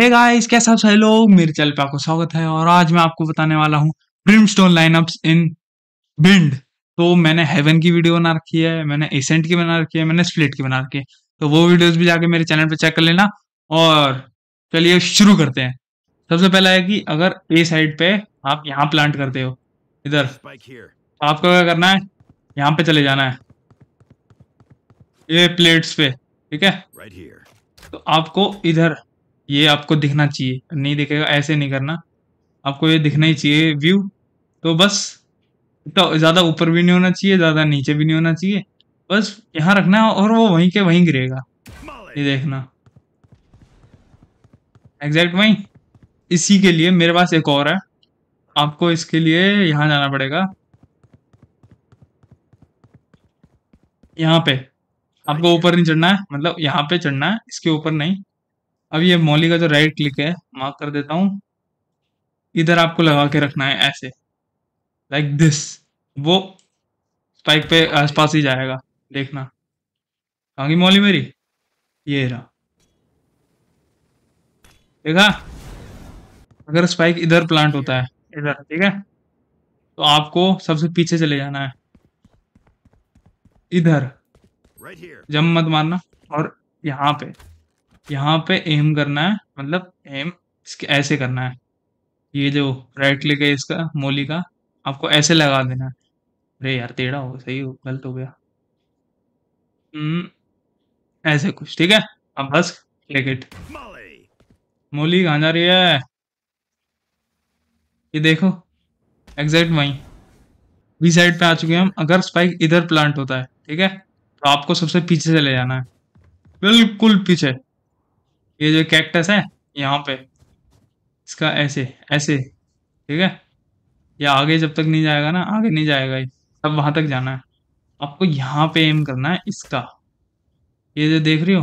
Hey guys कैसा हो hello मेरे चैनल पे आपको स्वागत है और आज मैं आपको बताने वाला हूँ ब्रिमस्टोन लाइनअप्स इन बिंड तो मैंने हेवन की वीडियो बना रखी है मैंने एसेंट की बना रखी है मैंने स्प्लिट की बना रखी है तो वो वीडियोस भी जाके मेरे चैनल पे चेक कर लेना और चलिए शुरू करते हैं सबसे पहला है कि अगर ए साइड पे आप यहाँ प्लांट करते हो इधर आपको क्या करना है यहाँ पे चले जाना है ये प्लेट्स पे ठीक है तो आपको इधर ये आपको दिखना चाहिए नहीं दिखेगा ऐसे नहीं करना आपको ये दिखना ही चाहिए व्यू तो बस तो ज़्यादा ऊपर भी नहीं होना चाहिए ज़्यादा नीचे भी नहीं होना चाहिए बस यहाँ रखना है और वो वहीं के वहीं गिरेगा ये देखना एग्जैक्ट वहीं इसी के लिए मेरे पास एक और है आपको इसके लिए यहाँ जाना पड़ेगा यहाँ पे आपको अच्छा। ऊपर नहीं चढ़ना है मतलब यहाँ पे चढ़ना है इसके ऊपर नहीं अब ये मौली का जो राइट क्लिक है मार्क कर देता हूँ इधर आपको लगा के रखना है ऐसे लाइक दिस वो स्पाइक पे आसपास ही जाएगा देखना कहाँगी मौली मेरी ये रहा देखा अगर स्पाइक इधर प्लांट होता है इधर ठीक है तो आपको सबसे पीछे चले जाना है इधर जम मत मारना और यहाँ पे यहाँ पे एम करना है मतलब एम इसके ऐसे करना है ये जो राइट क्लिक है इसका मोली का आपको ऐसे लगा देना है अरे यार टेढ़ा हो सही हो गलत हो गया हम्म, ऐसे कुछ ठीक है अब बस क्लिक इट मोली कहाँ जा रही है ये देखो एग्जैक्ट वहीं बी साइड पे आ चुके हैं हम अगर स्पाइक इधर प्लांट होता है ठीक है तो आपको सबसे पीछे से ले जाना है बिल्कुल पीछे ये जो कैक्टस है यहाँ पे इसका ऐसे ऐसे ठीक है ये आगे जब तक नहीं जाएगा ना आगे नहीं जाएगा ये तब वहां तक जाना है आपको यहाँ पे एम करना है इसका ये जो देख रही हो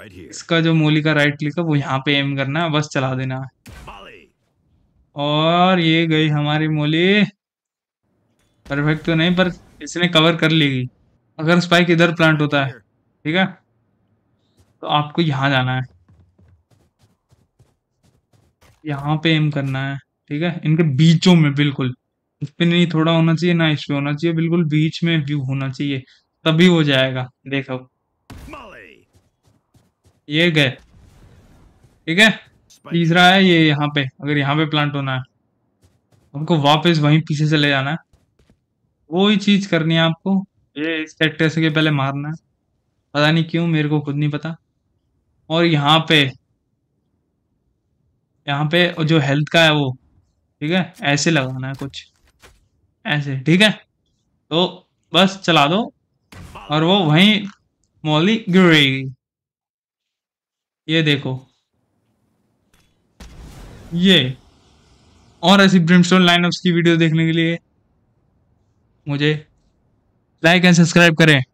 right इसका जो मोली का राइट क्लिक है वो यहाँ पे एम करना है बस चला देना है और ये गई हमारी मोली परफेक्ट तो नहीं पर इसने कवर कर लेगी अगर स्पाइक इधर प्लांट होता है ठीक है तो आपको यहाँ जाना है यहाँ पे एम करना है ठीक है इनके बीचों में बिल्कुल इस पे नहीं थोड़ा होना चाहिए ना इस पे होना चाहिए बिल्कुल बीच में व्यू होना चाहिए तभी हो जाएगा देखो ये गए ठीक है तीसरा है ये यहाँ पे अगर यहाँ पे प्लांट होना है हमको वापस वहीं पीछे चले जाना है वो ही चीज करनी है आपको ये इस ट्रैक्टर से पहले मारना है पता नहीं क्यों मेरे को खुद नहीं पता और यहाँ पे यहाँ पे जो हेल्थ का है वो ठीक है ऐसे लगाना है कुछ ऐसे ठीक है तो बस चला दो और वो वहीं मौली रहेगी ये देखो ये और ऐसी ब्रिमस्टोन लाइनअप्स की वीडियो देखने के लिए मुझे लाइक एंड सब्सक्राइब करें